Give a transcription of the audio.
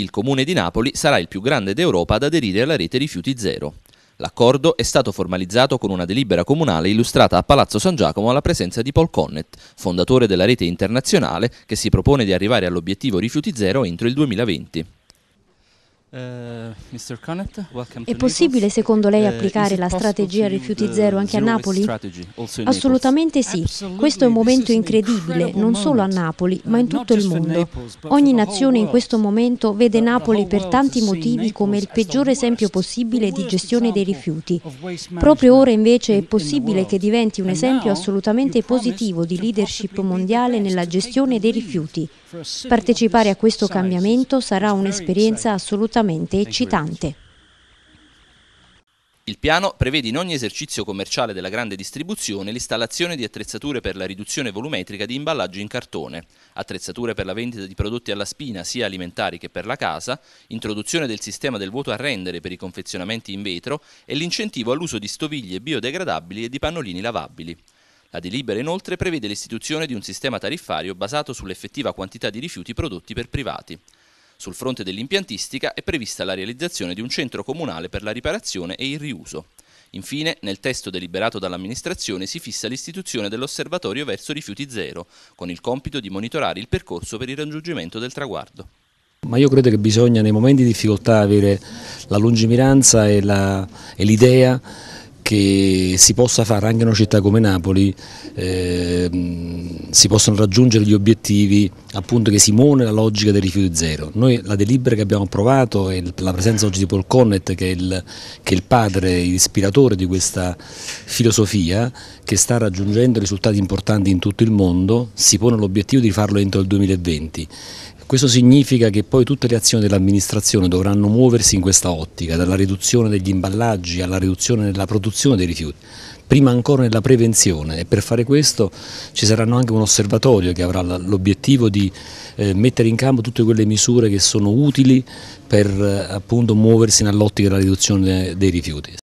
Il comune di Napoli sarà il più grande d'Europa ad aderire alla rete rifiuti zero. L'accordo è stato formalizzato con una delibera comunale illustrata a Palazzo San Giacomo alla presenza di Paul Connett, fondatore della rete internazionale che si propone di arrivare all'obiettivo rifiuti zero entro il 2020. Eh, è possibile secondo lei eh, applicare la strategia rifiuti zero anche a Napoli? Assolutamente sì. Questo è un momento incredibile, non solo a Napoli, uh, ma in tutto il mondo. Ogni nazione in questo momento vede Napoli per tanti motivi come il peggiore esempio possibile di gestione dei rifiuti. Proprio ora invece è possibile che diventi un esempio assolutamente positivo di leadership mondiale nella gestione dei rifiuti. Partecipare a questo cambiamento sarà un'esperienza assolutamente altamente eccitante. Il piano prevede in ogni esercizio commerciale della grande distribuzione l'installazione di attrezzature per la riduzione volumetrica di imballaggi in cartone, attrezzature per la vendita di prodotti alla spina sia alimentari che per la casa, introduzione del sistema del vuoto a rendere per i confezionamenti in vetro e l'incentivo all'uso di stoviglie biodegradabili e di pannolini lavabili. La delibera inoltre prevede l'istituzione di un sistema tariffario basato sull'effettiva quantità di rifiuti prodotti per privati. Sul fronte dell'impiantistica è prevista la realizzazione di un centro comunale per la riparazione e il riuso. Infine, nel testo deliberato dall'amministrazione si fissa l'istituzione dell'osservatorio verso rifiuti zero, con il compito di monitorare il percorso per il raggiungimento del traguardo. Ma io credo che bisogna nei momenti di difficoltà avere la lungimiranza e l'idea che si possa fare anche in una città come Napoli eh, si possono raggiungere gli obiettivi appunto, che si muove la logica del rifiuto zero. Noi la delibera che abbiamo approvato e la presenza oggi di Paul Connett che è il, che è il padre, l'ispiratore di questa filosofia che sta raggiungendo risultati importanti in tutto il mondo, si pone l'obiettivo di farlo entro il 2020. Questo significa che poi tutte le azioni dell'amministrazione dovranno muoversi in questa ottica, dalla riduzione degli imballaggi alla riduzione della produzione dei rifiuti prima ancora nella prevenzione e per fare questo ci saranno anche un osservatorio che avrà l'obiettivo di eh, mettere in campo tutte quelle misure che sono utili per eh, appunto, muoversi nell'ottica della riduzione dei rifiuti.